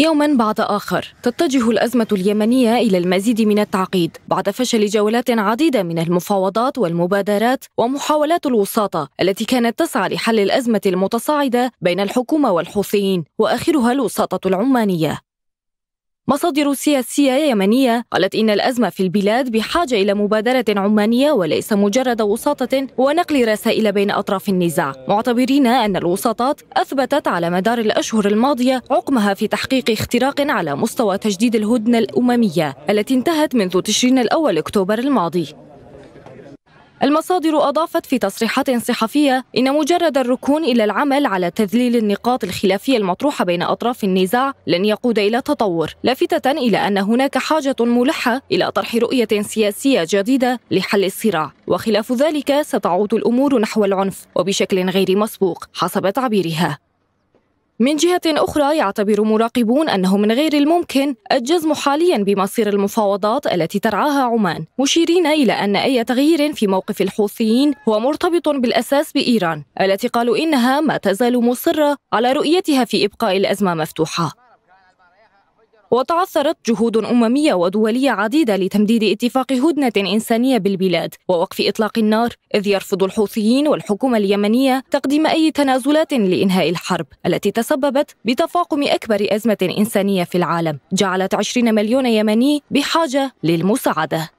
يوما بعد آخر تتجه الأزمة اليمنية إلى المزيد من التعقيد بعد فشل جولات عديدة من المفاوضات والمبادرات ومحاولات الوساطة التي كانت تسعى لحل الأزمة المتصاعدة بين الحكومة والحوثيين وآخرها الوساطة العمانية مصادر سياسية يمنية قالت إن الأزمة في البلاد بحاجة إلى مبادرة عمانية وليس مجرد وساطة ونقل رسائل بين أطراف النزاع معتبرين أن الوساطات أثبتت على مدار الأشهر الماضية عقمها في تحقيق اختراق على مستوى تجديد الهدنة الأممية التي انتهت منذ تشرين الأول أكتوبر الماضي المصادر أضافت في تصريحات صحفية إن مجرد الركون إلى العمل على تذليل النقاط الخلافية المطروحة بين أطراف النزاع لن يقود إلى تطور، لافتة إلى أن هناك حاجة ملحة إلى طرح رؤية سياسية جديدة لحل الصراع، وخلاف ذلك ستعود الأمور نحو العنف وبشكل غير مسبوق حسب تعبيرها. من جهة أخرى يعتبر مراقبون أنه من غير الممكن الجزم حاليا بمصير المفاوضات التي ترعاها عمان مشيرين إلى أن أي تغيير في موقف الحوثيين هو مرتبط بالأساس بإيران التي قالوا إنها ما تزال مصرة على رؤيتها في إبقاء الأزمة مفتوحة وتعثرت جهود أممية ودولية عديدة لتمديد اتفاق هدنة إنسانية بالبلاد ووقف إطلاق النار إذ يرفض الحوثيين والحكومة اليمنية تقديم أي تنازلات لإنهاء الحرب التي تسببت بتفاقم أكبر أزمة إنسانية في العالم جعلت 20 مليون يمني بحاجة للمساعدة